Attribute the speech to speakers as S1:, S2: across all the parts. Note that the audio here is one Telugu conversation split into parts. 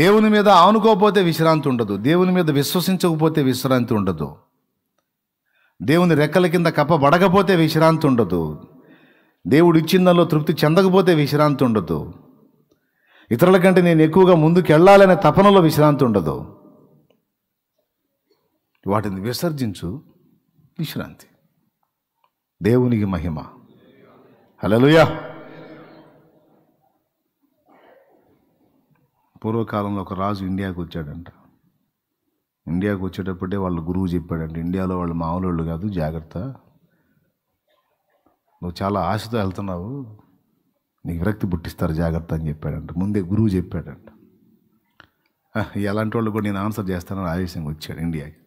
S1: దేవుని మీద ఆనుకోకపోతే విశ్రాంతి ఉండదు దేవుని మీద విశ్వసించకపోతే విశ్రాంతి ఉండదు దేవుని రెక్కల కింద కప్పబడకపోతే విశ్రాంతి ఉండదు దేవుడు ఇచ్చిందలో తృప్తి చెందకపోతే విశ్రాంతి ఉండదు ఇతరుల కంటే నేను ఎక్కువగా ముందుకు వెళ్ళాలనే తపనలో విశ్రాంతి ఉండదు వాటిని విసర్జించు విశ్రాంతి దేవునికి మహిమ హలోయా పూర్వకాలంలో ఒక రాజు ఇండియాకు వచ్చాడంట ఇండియాకు వచ్చేటప్పుడే వాళ్ళ గురువు చెప్పాడంట ఇండియాలో వాళ్ళు మామూలు కాదు జాగ్రత్త నువ్వు చాలా ఆశతో వెళ్తున్నావు నీకు విరక్తి పుట్టిస్తారు జాగ్రత్త అని చెప్పాడంట ముందే గురువు చెప్పాడంట ఎలాంటి వాళ్ళు కూడా నేను ఆన్సర్ చేస్తానని ఆవేశంగా వచ్చాడు ఇండియాకి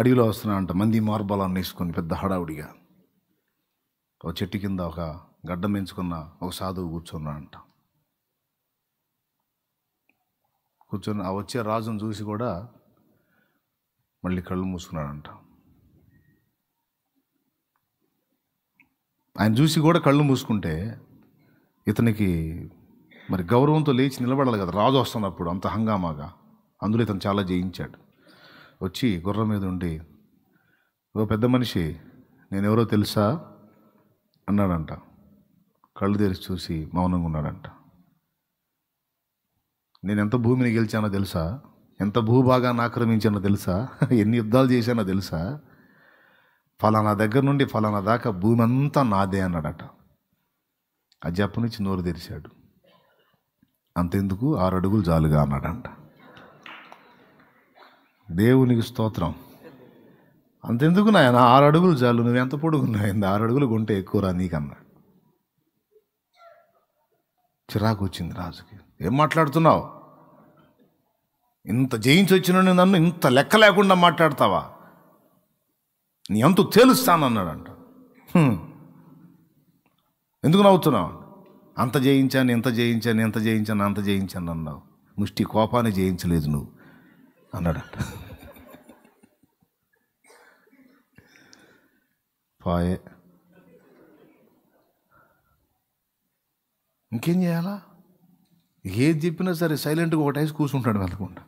S1: అడవిలో వస్తున్నానంట మంది మార్బలాన్ని వేసుకొని పెద్ద హడావుడిగా ఒక చెట్టు కింద ఒక గడ్డ మెంచుకున్న ఒక సాధువు అంట కూర్చొని ఆ వచ్చే రాజును చూసి కూడా మళ్ళీ కళ్ళు మూసుకున్నాడంట ఆయన చూసి కూడా కళ్ళు మూసుకుంటే ఇతనికి మరి గౌరవంతో లేచి నిలబడాలి కదా రాజు వస్తున్నప్పుడు అంత హంగామాగా అందులో ఇతను చాలా జయించాడు వచ్చి గుర్రం మీద ఉండి ఓ పెద్ద మనిషి నేనెవరో తెలుసా అన్నాడంట కళ్ళు తెరిచి చూసి మౌనంగా ఉన్నాడంట నేను ఎంత భూమిని గెలిచానో తెలుసా ఎంత భూభాగాన్ని ఆక్రమించానో తెలుసా ఎన్ని యుద్ధాలు చేశానో తెలుసా ఫలానా దగ్గర నుండి ఫలానా దాకా భూమి అంతా నాదే అన్నాడట ఆ జప్ప నుంచి నోరు తెరిచాడు అంతెందుకు ఆరు అడుగులు జాలుగా అన్నాడంట దేవునికి స్తోత్రం అంతెందుకు నాయన ఆరు అడుగులు జాలు నువ్వు ఎంత పొడుగున్నాయింది ఆరు అడుగులు కొంటే ఎక్కువరా నీకన్నాడు చిరాకు వచ్చింది రాజుకి ఏం మాట్లాడుతున్నావు ఇంత జయించి వచ్చిన నన్ను ఇంత లెక్క లేకుండా మాట్లాడతావా నీ అంతు తేలుస్తానన్నాడంట ఎందుకు నవ్వుతున్నావు అంత జయించాను ఎంత జయించాను ఎంత జయించాను అంత జయించాను అన్నావు ముష్టి కోపాన్ని జయించలేదు నువ్వు అన్నాడంట పాయే ఇంకేం చేయాలా ఏది చెప్పినా సరే సైలెంట్గా ఒకటేసి కూర్చుంటాడు వెళ్ళకుండా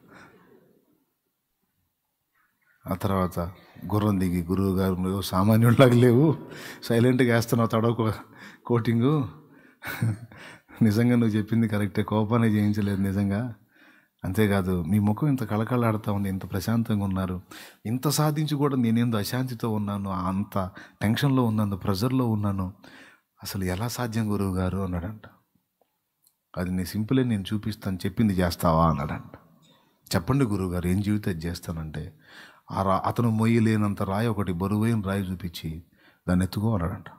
S1: ఆ తర్వాత గుర్రం దిగి గురువు గారు నువ్వు సామాన్యులాగా లేవు సైలెంట్గా వేస్తున్నావు తడవ కోటింగు నిజంగా నువ్వు చెప్పింది కరెక్టే కోపాన్ని చేయించలేదు నిజంగా అంతేకాదు మీ ముఖం ఇంత కళకళలాడుతూ ఉంది ఇంత ప్రశాంతంగా ఉన్నారు ఇంత సాధించి కూడా నేనేందో అశాంతితో ఉన్నాను అంత టెన్షన్లో ఉన్నాను ప్రెజర్లో ఉన్నాను అసలు ఎలా సాధ్యం గురువు గారు అన్నాడంట అది నీ సింపులే నేను చూపిస్తాను చెప్పింది చేస్తావా అన్నాడంట చెప్పండి గురువుగారు ఏం జీవితం చేస్తానంటే ఆ రా అతను మొయ్యలేనంత రాయి ఒకటి బరువైన రాయి చూపించి దాన్ని ఎత్తుకో అన్నాడంట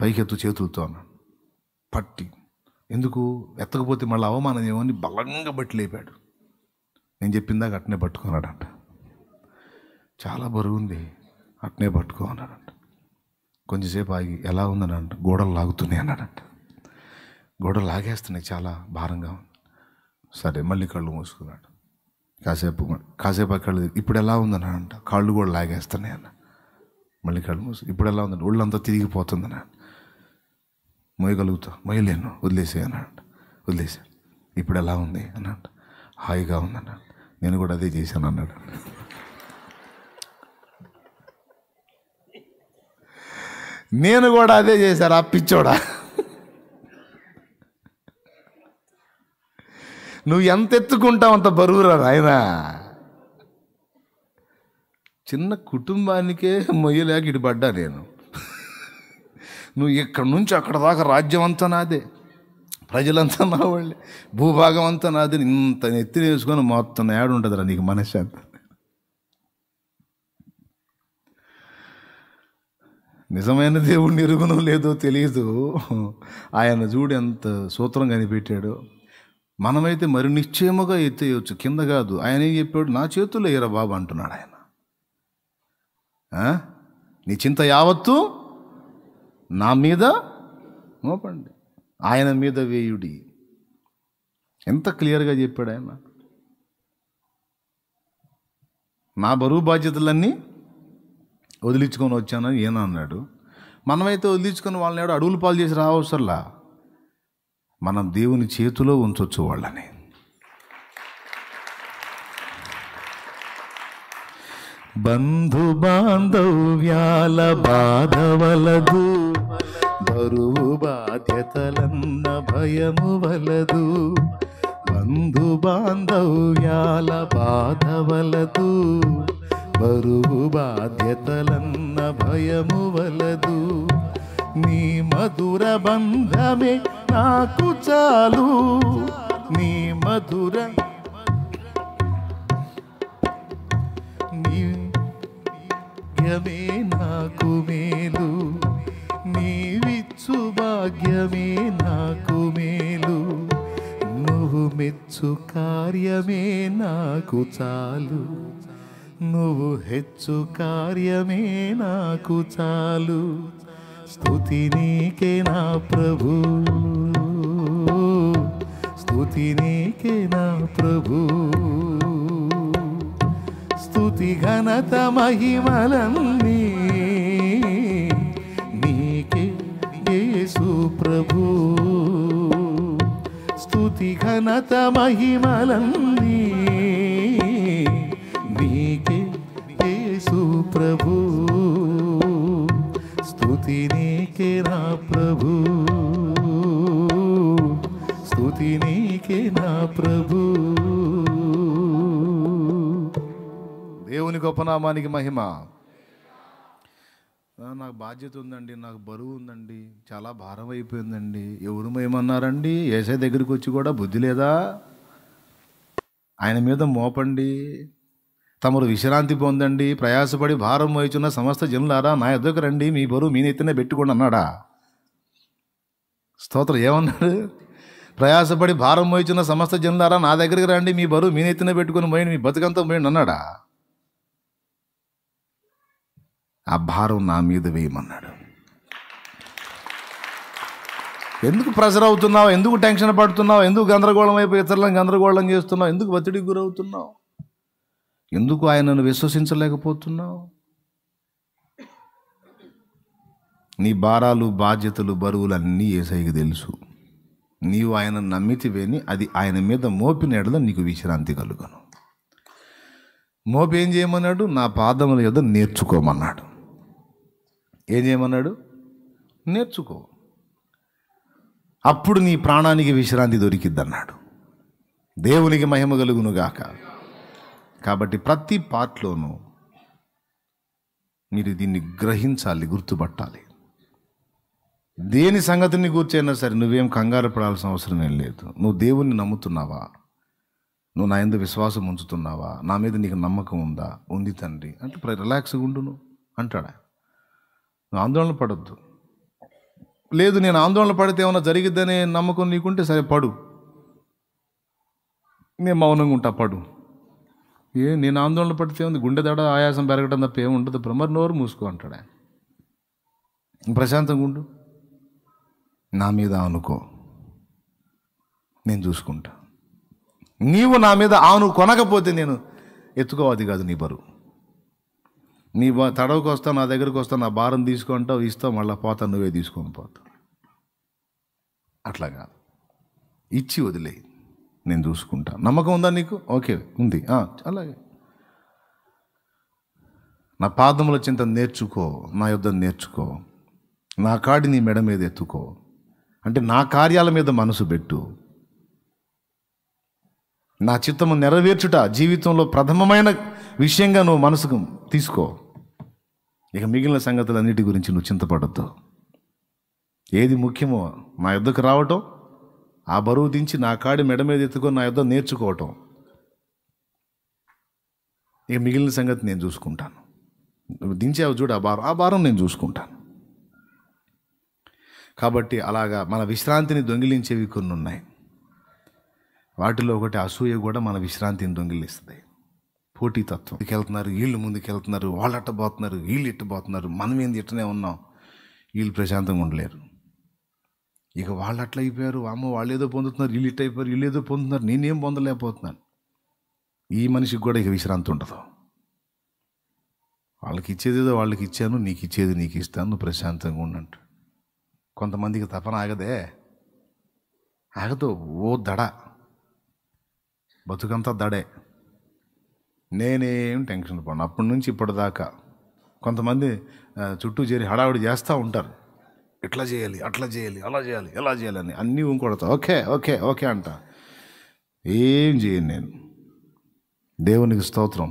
S1: పైకెత్తు చేతులతో అన్నాడు పట్టి ఎందుకు ఎత్తకపోతే మళ్ళీ అవమానం ఏమో అని బలంగా బట్టి లేపాడు నేను చెప్పిందాక అట్నే పట్టుకున్నాడంట చాలా బరువు ఉంది అట్నే పట్టుకో అన్నాడంట కొంచెంసేపు ఆగి ఎలా ఉందనంట గోడలు లాగుతున్నాయి అన్నాడంట గోడలు లాగేస్తున్నాయి చాలా భారంగా ఉంది సరే మళ్ళీ కళ్ళు మూసుకున్నాడు కాసేపు కాసేపు అక్కడ ఇప్పుడు ఎలా ఉందని అంట కాళ్ళు కూడా లాగేస్తున్నాయి అన్న మళ్ళీ కళ్ళు మూసి ఇప్పుడు ఎలా ఉందండి ఒళ్ళంతా తిరిగిపోతుంది అన్న మోయగలుగుతా మోయలేను వదిలేసే అన్నాడు వదిలేసాను ఇప్పుడు ఎలా ఉంది అన్నాడు హాయిగా ఉందన్నాడు నేను కూడా అదే చేశాను అన్నాడు నేను కూడా అదే చేశాను ఆ పిచ్చోడా నువ్వు ఎంత ఎత్తుకుంటావు అంత బరువురా ఆయన చిన్న కుటుంబానికే మొయ్యలేక పడ్డా నేను నువ్వు ఇక్కడ నుంచి అక్కడ దాకా రాజ్యం అంతా నాదే ప్రజలంతా నా వాళ్ళే భూభాగం అంతా నాది ఇంత ఎత్తి వేసుకొని మొత్తం ఏడు ఉంటుందిరా నీకు మనశ్శాంతి నిజమైన దేవుడిని ఎరుగునో లేదో తెలియదు ఆయన చూడు ఎంత సూత్రం కనిపెట్టాడు మనమైతే మరి నిశ్చయముగా ఎత్తేయచ్చు కింద కాదు ఆయన ఏం చెప్పాడు నా చేతుల్లో ఎరా బాబు అంటున్నాడు ఆయన నీ చింత యావత్తు నా మీద మోపండి ఆయన మీద వేయుడి ఎంత క్లియర్గా చెప్పాడు ఆయన నా బరువు బాధ్యతలన్నీ వదిలించుకొని వచ్చానని ఏనా అన్నాడు మనమైతే వదిలించుకొని వాళ్ళని అడుగులు పాలు చేసి రావసర్లా మనం దేవుని చేతిలో ఉంచొచ్చు వాళ్ళని
S2: బంధు బాంధవ్యాల బాధవలదు బరువు బాధ్యతలన్న భయము వలదు బంధు బాంధవ్యాల బాధవలదు బరువు బాధ్యతలన్న భయము వలదు నీ మధుర బంధమే నాకు చాలు నీ మధుర నీయమే నాకు మేలు నీవిచ్చు భాగ్యమే నాకు మేలు నువ్వు మెచ్చు కార్యమే నాకు చాలు నువ్వు హెచ్చు కార్యమే నాకు చాలు స్తుతి నీకే నా ప్రభు స్థుతి నీకే నా ప్రభు స్థుతి ఘనత మహిమలన్నీ నీకే యేసు ప్రభు స్థుతి ఘనత మహిమలన్నీ నీకే యేసు ప్రభు స్థుతి ప్రభు
S1: దేవుని గొప్పనామానికి మహిమ నాకు బాధ్యత ఉందండి నాకు బరువు ఉందండి చాలా భారం అయిపోయిందండి ఎవరు మేమన్నారండి ఏసై దగ్గరికి వచ్చి కూడా బుద్ధి లేదా ఆయన మీద మోపండి తమరు విశ్రాంతి పొందండి ప్రయాసపడి భారం మోయిచున్న సమస్త జనులారా నా ఎద్దకు రండి మీ బరువు మీనైతేనే పెట్టుకోండి అన్నాడా స్తోత్రం ఏమన్నాడు ప్రయాసపడి భారం మోయించిన సమస్త జనులారా నా దగ్గరికి రండి మీ బరువు మీ నెత్తిన పెట్టుకుని మోయిన మీ బతుకంతా మోయండి అన్నాడా ఆ భారం నా మీద వేయమన్నాడు ఎందుకు ప్రెషర్ అవుతున్నావు ఎందుకు టెన్షన్ పడుతున్నావు ఎందుకు గందరగోళం అయిపోయి ఇతరులను గందరగోళం చేస్తున్నావు ఎందుకు ఒత్తిడికి గురవుతున్నావు ఎందుకు ఆయనను విశ్వసించలేకపోతున్నావు నీ భారాలు బాధ్యతలు బరువులు అన్నీ ఏసైకి తెలుసు నీవు ఆయన నమ్మితివేని అది ఆయన మీద మోపిన ఎడలో నీకు విశ్రాంతి కలుగును మోపి ఏం చేయమన్నాడు నా పాదముల యొద్ నేర్చుకోమన్నాడు ఏం చేయమన్నాడు నేర్చుకో అప్పుడు నీ ప్రాణానికి విశ్రాంతి దొరికిద్దన్నాడు దేవునికి మహిమ కలుగునుగాక కాబట్టి ప్రతి పార్ట్లోనూ మీరు దీన్ని గ్రహించాలి గుర్తుపట్టాలి దేని సంగతిని కూర్చైనా సరే నువ్వేం కంగారు పడాల్సిన అవసరం ఏం లేదు నువ్వు దేవుణ్ణి నమ్ముతున్నావా నువ్వు నా ఎందు విశ్వాసం ఉంచుతున్నావా నా మీద నీకు నమ్మకం ఉందా ఉంది తండ్రి అంటే రిలాక్స్గా ఉండును అంటాడా నువ్వు ఆందోళన పడద్దు లేదు నేను ఆందోళన పడితే ఏమైనా జరిగిద్దనే నమ్మకం నీకుంటే సరే పడు నేను మౌనంగా ఉంటా పడు ఏ నేను ఆందోళన పడితే ఉంది గుండె దడ ఆయాసం పెరగడం తప్ప ఏముండదు బ్రహ్మర్ నోరు మూసుకో అంటాడా ప్రశాంతంగా ఉండు నా మీద అనుకో నేను చూసుకుంటా నీవు నా మీద ఆను కొనకపోతే నేను ఎత్తుకోవాలి కాదు నీ బరువు నీ తడవకు వస్తా నా దగ్గరకు వస్తా నా భారం తీసుకుంటావు ఇస్తావు మళ్ళీ పోతా నువ్వే తీసుకొని పోతావు అట్లా కాదు ఇచ్చి వదిలే నేను చూసుకుంటా నమ్మకం ఉందా నీకు ఓకే ఉంది అలాగే నా పాదముల చింత నేర్చుకో నా యుద్ధం నేర్చుకో నా కాడి నీ మెడ మీద ఎత్తుకో అంటే నా కార్యాల మీద మనసు పెట్టు నా చిత్తము నెరవేర్చుట జీవితంలో ప్రథమమైన విషయంగా నువ్వు మనసుకు తీసుకో ఇక మిగిలిన సంగతులన్నిటి గురించి నువ్వు చింతపడద్దు ఏది ముఖ్యమో నా యుద్ధకు రావటం ఆ బరువు దించి నా కాడి మెడ మీద ఎత్తుకొని నా యుద్ధం నేర్చుకోవటం ఇక మిగిలిన సంగతి నేను చూసుకుంటాను దించావు చూడు ఆ భారం ఆ భారం నేను చూసుకుంటాను కాబట్టి అలాగా మన విశ్రాంతిని దొంగిలించేవి కొన్ని ఉన్నాయి వాటిలో ఒకటి అసూయ కూడా మన విశ్రాంతిని దొంగిలిస్తుంది పోటీతత్వం వెళ్తున్నారు వీళ్ళు ముందుకెళ్తున్నారు వాళ్ళు అట్టబోతున్నారు వీళ్ళు ఇట్టబోతున్నారు మనం ఏంది ఇట్టనే ఉన్నాం వీళ్ళు ప్రశాంతంగా ఉండలేరు ఇక వాళ్ళు అట్లా అయిపోయారు అమ్మ వాళ్ళు ఏదో పొందుతున్నారు వీళ్ళు ఇట్ అయిపోయారు వీళ్ళు ఏదో పొందుతున్నారు నేనేం పొందలేకపోతున్నాను ఈ మనిషికి కూడా ఇక విశ్రాంతి ఉండదు వాళ్ళకి ఇచ్చేదేదో వాళ్ళకి ఇచ్చాను నీకు ఇచ్చేది నీకు ఇస్తాను ప్రశాంతంగా ఉండంట కొంతమందికి తపన ఆగదే ఆగదు ఓ దడ బతుకంతా దడే నేనేం టెన్షన్ పడను అప్పటి నుంచి ఇప్పటిదాకా కొంతమంది చుట్టూ చేరి హడావుడి చేస్తూ ఉంటారు ఇట్లా చేయాలి అట్లా చేయాలి అలా చేయాలి ఎలా అని అన్నీ ఇంకొడతా ఓకే ఓకే ఓకే అంట ఏం చేయను నేను దేవునికి స్తోత్రం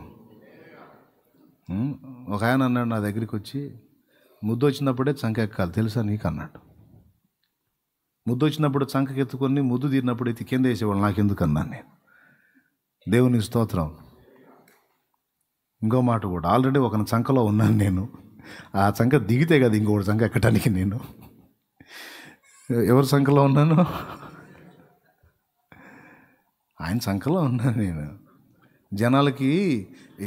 S1: ఒక ఆయన అన్నాడు నా దగ్గరికి వచ్చి ముద్దు వచ్చినప్పుడే చంకెక్కాలి తెలుసా నీకు అన్నాడు ముద్దు వచ్చినప్పుడు చంకకెత్తుకొని ముద్దు తీరినప్పుడు అయితే కింద వేసేవాళ్ళు నాకెందుకు అన్నాను నేను దేవుని స్తోత్రం ఇంకో మాట కూడా ఆల్రెడీ ఒక చంకలో ఉన్నాను నేను ఆ చంక దిగితే కదా ఇంకొకటి చంక ఎక్కడానికి నేను ఎవరి సంఖలో ఉన్నాను ఆయన సంఖలో ఉన్నాను నేను జనాలకి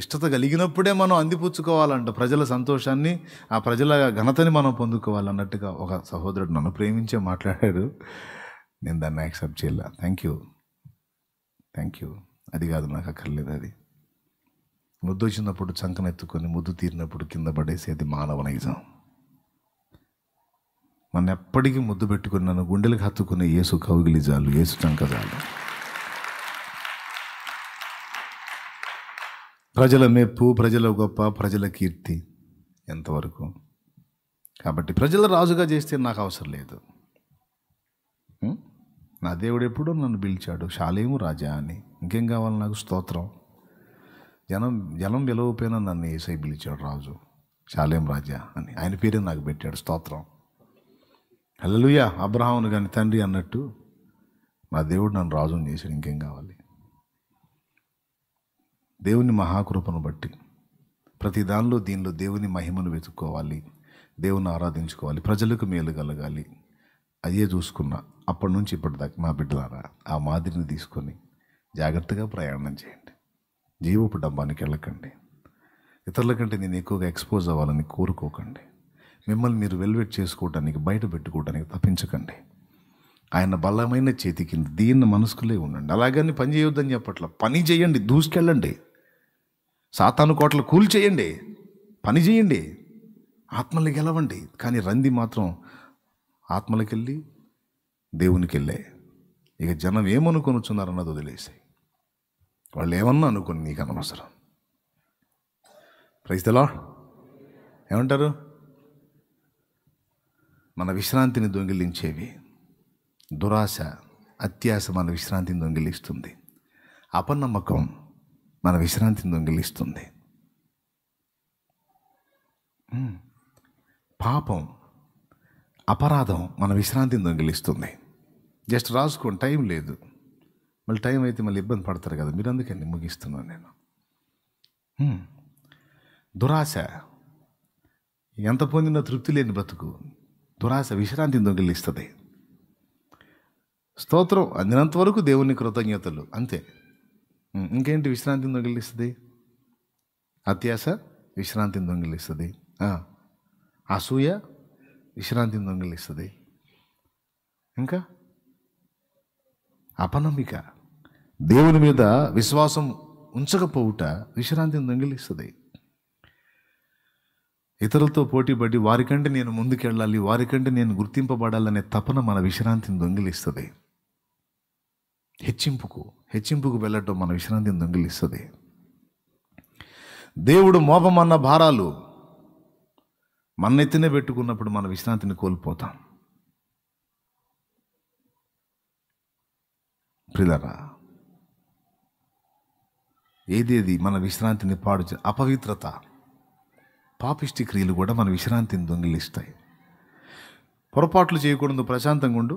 S1: ఇష్టత కలిగినప్పుడే మనం అందిపుచ్చుకోవాలంట ప్రజల సంతోషాన్ని ఆ ప్రజల ఘనతని మనం పొందుకోవాలన్నట్టుగా ఒక సహోదరుడు నన్ను ప్రేమించే మాట్లాడాడు నేను దాన్ని యాక్సెప్ట్ చేయలే థ్యాంక్ యూ థ్యాంక్ యూ అది కాదు నాకు అక్కర్లేదు అది ముద్దు వచ్చినప్పుడు చంకనెత్తుకొని ముద్దు తీరినప్పుడు కింద పడేసేది మానవ నైజం మన ఎప్పటికీ ముద్దు పెట్టుకుని నన్ను గుండెలకు హత్తుకునే ఏసు కౌగిలిజాలు ఏసు చంకజాలు ప్రజల మెప్పు ప్రజల గొప్ప ప్రజల కీర్తి ఎంతవరకు కాబట్టి ప్రజల రాజుగా చేస్తే నాకు అవసరం లేదు నా దేవుడు ఎప్పుడో నన్ను పిలిచాడు శాలేము రాజా అని ఇంకేం కావాలి నాకు స్తోత్రం జనం జనం పిలవపోయినా నన్ను ఏసై పిలిచాడు రాజు శాలేం రాజా అని ఆయన పేరే నాకు పెట్టాడు స్తోత్రం హలలుయా అబ్రహాను కానీ తండ్రి అన్నట్టు నా దేవుడు నన్ను రాజుని చేశాడు ఇంకేం కావాలి దేవుని మహాకృపను బట్టి ప్రతి దానిలో దీనిలో దేవుని మహిమను వెతుక్కోవాలి దేవుని ఆరాధించుకోవాలి ప్రజలకు మేలు కలగాలి అదే చూసుకున్నా అప్పటి నుంచి ఇప్పటిదాకా మా బిడ్డలారా ఆ మాదిరిని తీసుకొని జాగ్రత్తగా ప్రయాణం చేయండి జీవపు డబ్బానికి వెళ్ళకండి ఇతరుల కంటే నేను ఎక్కువగా ఎక్స్పోజ్ అవ్వాలని కోరుకోకండి మిమ్మల్ని మీరు వెల్వెట్ చేసుకోవడానికి బయట పెట్టుకోవడానికి తప్పించకండి ఆయన బలమైన చేతి కింద దీన్ని మనసుకులే ఉండండి అలాగని పని చేయొద్దని చెప్పట్ల పని చేయండి దూసుకెళ్ళండి సాతాను కోటలు కూల్ చేయండి పని చేయండి ఆత్మలు గెలవండి కానీ రంది మాత్రం ఆత్మలకి వెళ్ళి దేవునికి వెళ్ళే ఇక జనం ఏమనుకొని వచ్చున్నారన్నది వదిలేసాయి వాళ్ళు ఏమన్నా అనుకుని నీకు అనవసరం ప్రైస్తలా ఏమంటారు మన విశ్రాంతిని దొంగిలించేవి దురాశ అత్యాశ మన విశ్రాంతిని దొంగిలిస్తుంది అపనమ్మకం మన విశ్రాంతిని దొంగిలిస్తుంది పాపం అపరాధం మన విశ్రాంతిని దొంగిలిస్తుంది జస్ట్ రాసుకోండి టైం లేదు మళ్ళీ టైం అయితే మళ్ళీ ఇబ్బంది పడతారు కదా మీరు అందుకని ముగిస్తున్నాను నేను దురాశ ఎంత పొందినా తృప్తి లేని బతుకు దురాశ విశ్రాంతిని దొంగిలిస్తుంది స్తోత్రం అందినంతవరకు దేవుని కృతజ్ఞతలు అంతే ఇంకేంటి విశ్రాంతిని దొంగిలిస్తుంది అత్యాస విశ్రాంతిని దొంగిలిస్తుంది అసూయ విశ్రాంతిని దొంగిలిస్తుంది ఇంకా అపనమ్మిక దేవుని మీద విశ్వాసం ఉంచకపోవుట విశ్రాంతిని దొంగిలిస్తుంది ఇతరులతో పోటీపడి వారికంటే నేను ముందుకెళ్ళాలి వారికంటే నేను గుర్తింపబడాలనే తపన మన విశ్రాంతిని దొంగిలిస్తుంది హెచ్చింపుకు హెచ్చింపుకు వెళ్ళటం మన విశ్రాంతిని దొంగిలిస్తుంది దేవుడు మోపమన్న భారాలు మన పెట్టుకున్నప్పుడు మన విశ్రాంతిని కోల్పోతాం ప్రిలరా ఏదేది మన విశ్రాంతిని పాడు అపవిత్రత పాపిష్టి క్రియలు కూడా మన విశ్రాంతిని దొంగిలిస్తాయి పొరపాట్లు చేయకూడదు ప్రశాంతంగా ఉండు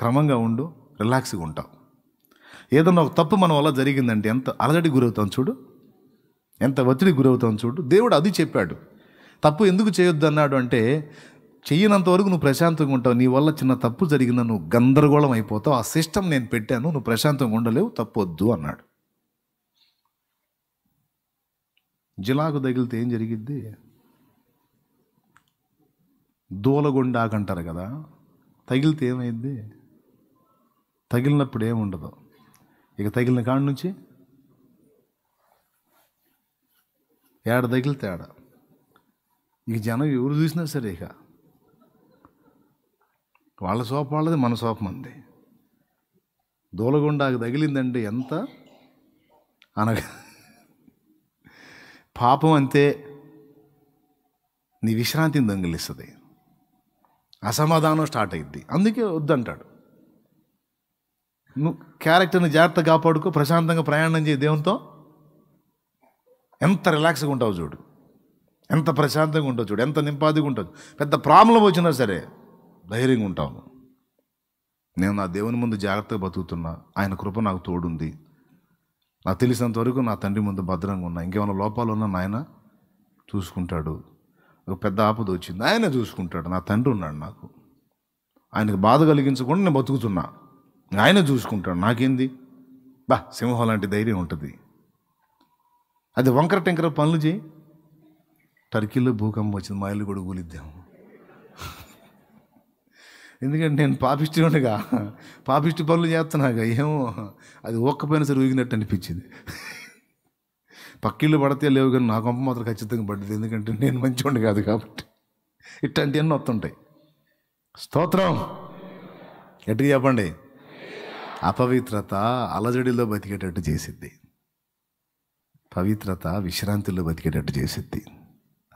S1: క్రమంగా ఉండు రిలాక్స్గా ఉంటావు ఏదన్నా ఒక తప్పు మన వల్ల జరిగిందంటే ఎంత అలజడి గురవుతాం చూడు ఎంత ఒత్తిడి గురవుతాం చూడు దేవుడు అది చెప్పాడు తప్పు ఎందుకు చేయొద్దు అన్నాడు అంటే చెయ్యనంత వరకు నువ్వు ప్రశాంతంగా ఉంటావు నీ వల్ల చిన్న తప్పు జరిగిన నువ్వు గందరగోళం అయిపోతావు ఆ సిస్టమ్ నేను పెట్టాను నువ్వు ప్రశాంతంగా ఉండలేవు తప్పు వద్దు అన్నాడు జిలాకు తగిలితే ఏం జరిగిద్ది దూలగొండాకంటారు కదా తగిలితే ఏమైద్ది తగిలినప్పుడు ఏముండదు ఇక తగిలిన కాడ నుంచి ఏడ తగిలితే ఆడ ఇక జనం ఎవరు చూసినా సరే ఇక వాళ్ళ సోప వాళ్ళది మన సోప మంది దూలగుండాకు తగిలిందంటే ఎంత అనగా పాపం అంతే నీ విశ్రాంతిని దొంగిలిస్తుంది అసమాధానం స్టార్ట్ అయింది అందుకే వద్దంటాడు నువ్వు క్యారెక్టర్ని జాగ్రత్త కాపాడుకో ప్రశాంతంగా ప్రయాణం చేయి దేవునితో ఎంత రిలాక్స్గా ఉంటావు చూడు ఎంత ప్రశాంతంగా ఉంటావు చూడు ఎంత నింపాదిగా ఉంటావు పెద్ద ప్రాబ్లం వచ్చినా సరే ధైర్యంగా ఉంటాము నేను నా దేవుని ముందు జాగ్రత్తగా బతుకుతున్నా ఆయన కృప నాకు తోడుంది నాకు తెలిసినంత వరకు నా తండ్రి ముందు భద్రంగా ఉన్నా ఇంకేమైనా లోపాలు ఉన్నా నాయన చూసుకుంటాడు ఒక పెద్ద ఆపద వచ్చింది ఆయన చూసుకుంటాడు నా తండ్రి ఉన్నాడు నాకు ఆయనకు బాధ కలిగించకుండా నేను బతుకుతున్నా ఆయన చూసుకుంటాడు నాకేంది బా సింహం లాంటి ధైర్యం ఉంటుంది అది వంకర టెంకర పనులు చేయి టర్కీలో భూకంపం వచ్చింది మా ఇల్లు కూడా కూలిద్దాం ఎందుకంటే నేను పాపిష్టి ఉండగా పాపిష్టి పనులు చేస్తున్నాగా ఏమో అది ఒక్కపోయినా సరే ఊగినట్టు అనిపించింది పక్కిళ్ళు పడితే లేవు కానీ నా కొంప మాత్రం ఖచ్చితంగా పడ్డది ఎందుకంటే నేను ఉండి కాదు కాబట్టి ఇట్లాంటివన్నీ వస్తుంటాయి స్తోత్రం ఎట్టు చెప్పండి అపవిత్రత అలజడిలో బతికేటట్టు చేసిద్ది పవిత్రత విశ్రాంతిలో బతికేటట్టు చేసిద్ది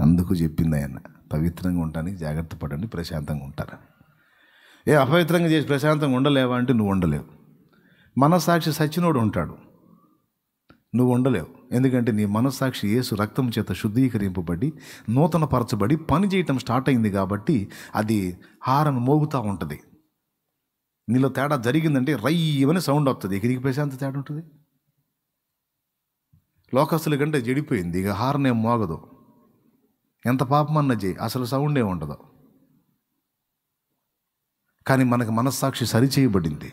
S1: అందుకు చెప్పింది ఆయన పవిత్రంగా ఉండడానికి జాగ్రత్త పడండి ప్రశాంతంగా ఉంటారని ఏ అపవిత్రంగా చేసి ప్రశాంతంగా ఉండలేవా అంటే నువ్వు ఉండలేవు మనస్సాక్షి సచినోడు ఉంటాడు నువ్వు ఉండలేవు ఎందుకంటే నీ మనస్సాక్షి ఏసు రక్తం చేత శుద్ధీకరింపబడి నూతన పరచబడి పని చేయటం స్టార్ట్ అయింది కాబట్టి అది హారను మోగుతూ ఉంటుంది నీలో తేడా జరిగిందంటే రయ్యమని సౌండ్ వస్తుంది ఎగిరికి ప్రశాంత తేడా ఉంటుంది లోకస్తుల కంటే జడిపోయింది ఇక హార్న్ ఏం మోగదు ఎంత పాపమన్న చేయి అసలు సౌండ్ ఏమి ఉండదు కానీ మనకు మనస్సాక్షి సరిచేయబడింది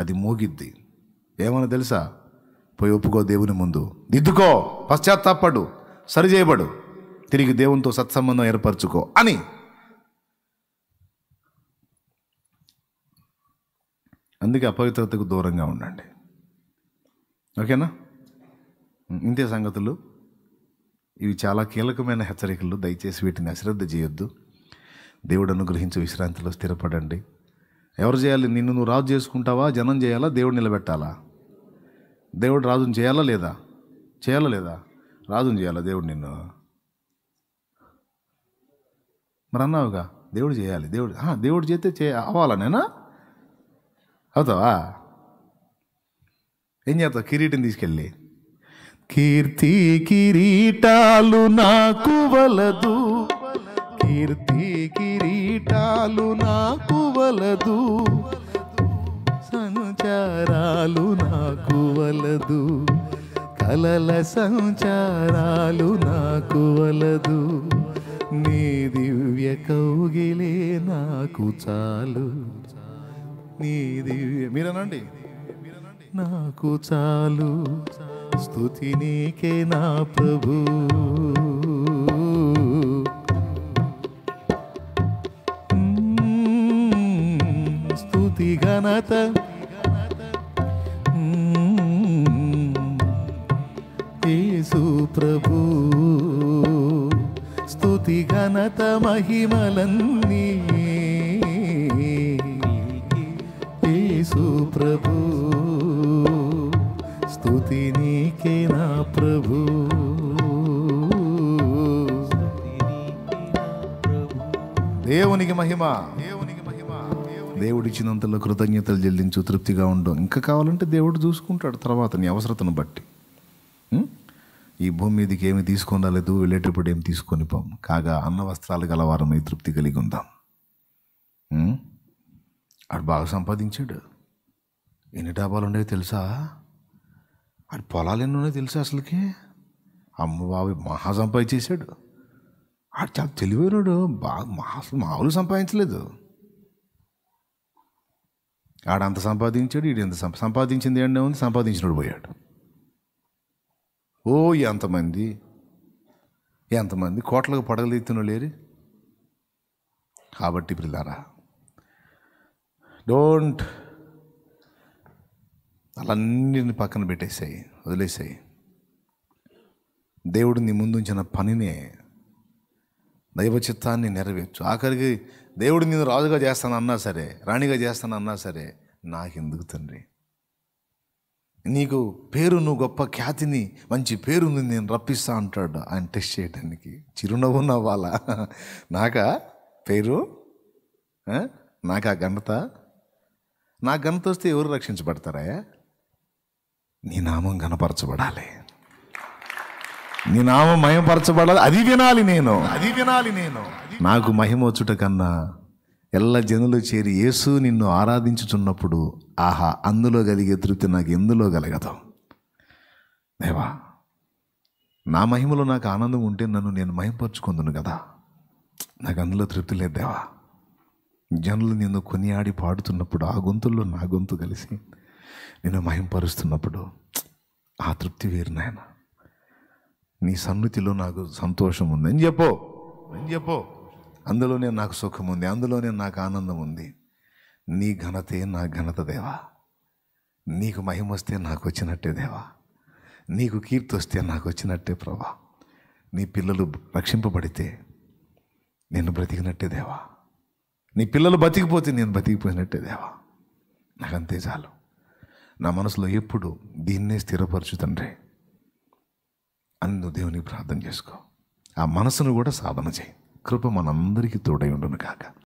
S1: అది మోగిద్ది ఏమని తెలుసా పోయి ఒప్పుకో దేవుని ముందు దిద్దుకో పశ్చాత్తాపడు సరిచేయబడు తిరిగి దేవునితో సత్సంబంధం ఏర్పరచుకో అని అందుకే అపవిత్రతకు దూరంగా ఉండండి ఓకేనా ఇంతే సంగతులు ఇవి చాలా కీలకమైన హెచ్చరికలు దయచేసి వీటిని అశ్రద్ధ చేయొద్దు దేవుడు అనుగ్రహించే విశ్రాంతిలో స్థిరపడండి ఎవరు చేయాలి నిన్ను నువ్వు రాజు చేసుకుంటావా జనం చేయాలా దేవుడు నిలబెట్టాలా దేవుడు రాజుని చేయాలా లేదా చేయాలా లేదా రాజుని చేయాలా దేవుడు నిన్ను మరి అన్నావుగా దేవుడు చేయాలి దేవుడు దేవుడు చేస్తే చే అవ్వాలా నేనా అవుతావా ఏం చేస్తావు కిరీటం తీసుకెళ్ళి కీర్తి కిరీటాలు
S2: నాకు వలదు కీర్తి కిరీటాలు నాకు వలదు సంచారాలు నాకు వలదు కలల సంచారాలు నాకు వలదు నీ దివ్య కౌగిలే నాకు చాలు నీది మీరేనండి నాకు చాలు స్థుతి నీకే నా ప్రభు స్థుతి ఘనత యేసు ప్రభు స్థుతి ఘనత మహిమలన్నీ సుప్రభు స్తుతి నీకే నా ప్రభు దేవునికి మహిమ
S1: దేవునికి మహిమ దేవుడిచ్చినంతలో కృతజ్ఞతలు చెల్లించు తృప్తిగా ఉండు ఇంకా కావాలంటే దేవుడు చూసుకుంటాడు తర్వాత నీ అవసరతను బట్టి ఈ భూమి మీదకి ఏమి తీసుకొని రాలేదు వెళ్ళేటప్పుడు ఏమి తీసుకొని పోం కాగా అన్న వస్త్రాలు గలవారమై తృప్తి కలిగి ఉందాం ఆడు బాగా సంపాదించాడు ఎన్ని డాబాలు ఉండేవి తెలుసా అది పొలాలు ఎన్ని ఉన్నాయో తెలుసా అసలుకి అమ్మ బాబు మహా సంపాదించేసాడు ఆడు చాలా తెలివైనడు బాగా మహా మామూలు సంపాదించలేదు ఆడంత సంపాదించాడు ఈడు ఎంత సంపాదించింది ఏంటనే ఉంది సంపాదించినోడు పోయాడు ఓ ఎంతమంది ఎంతమంది కోట్లకు పడగలెత్తున లేరు కాబట్టి పిల్లారా డోంట్ అలన్నిటిని పక్కన పెట్టేసాయి వదిలేసాయి దేవుడు నీ ముందుంచిన పనినే దైవ చిత్తాన్ని నెరవేర్చు ఆఖరికి దేవుడు నేను రాజుగా చేస్తానన్నా సరే రాణిగా చేస్తానన్నా సరే నాకెందుకు తండ్రి నీకు పేరు నువ్వు గొప్ప ఖ్యాతిని మంచి పేరుని నేను రప్పిస్తా అంటాడు ఆయన టెస్ట్ చేయడానికి చిరునవ్వు నవ్వాలా నాక పేరు నాకా ఘనత నా ఘనత వస్తే ఎవరు రక్షించబడతారా నీ నామం కనపరచబడాలి నీ నామం మయంపరచబడాలి అది వినాలి నేను అది వినాలి నేను నాకు మహిమ వచ్చుట కన్నా ఎల్ల జనులు చేరి యేసు నిన్ను ఆరాధించుచున్నప్పుడు ఆహా అందులో కలిగే తృప్తి నాకు ఎందులో కలగదు దేవా నా మహిమలో నాకు ఆనందం ఉంటే నన్ను నేను మహిమపరుచుకుందును కదా నాకు అందులో తృప్తి లేదు దేవా జనులు నిన్ను కొనియాడి పాడుతున్నప్పుడు ఆ గొంతుల్లో నా గొంతు కలిసి నేను మహింపరుస్తున్నప్పుడు ఆ తృప్తి వేరు నాయన నీ సన్నిధిలో నాకు సంతోషం ఉంది అని చెప్పో అని చెప్పో అందులోనే నాకు సుఖం ఉంది అందులోనే నాకు ఆనందం ఉంది నీ ఘనతే నా ఘనత దేవా నీకు మహిమ వస్తే నాకు వచ్చినట్టే దేవా నీకు కీర్తి వస్తే నాకు వచ్చినట్టే ప్రభా నీ పిల్లలు రక్షింపబడితే నేను బ్రతికినట్టే దేవా నీ పిల్లలు బతికిపోతే నేను బతికిపోయినట్టే దేవా నాకంతే చాలు నా మనసులో ఎప్పుడు దీన్నే స్థిరపరచు తండ్రి అందు దేవుని ప్రార్థన చేసుకో ఆ మనసును కూడా సాధన చేయి కృప మనందరికీ తోడై ఉండును కాక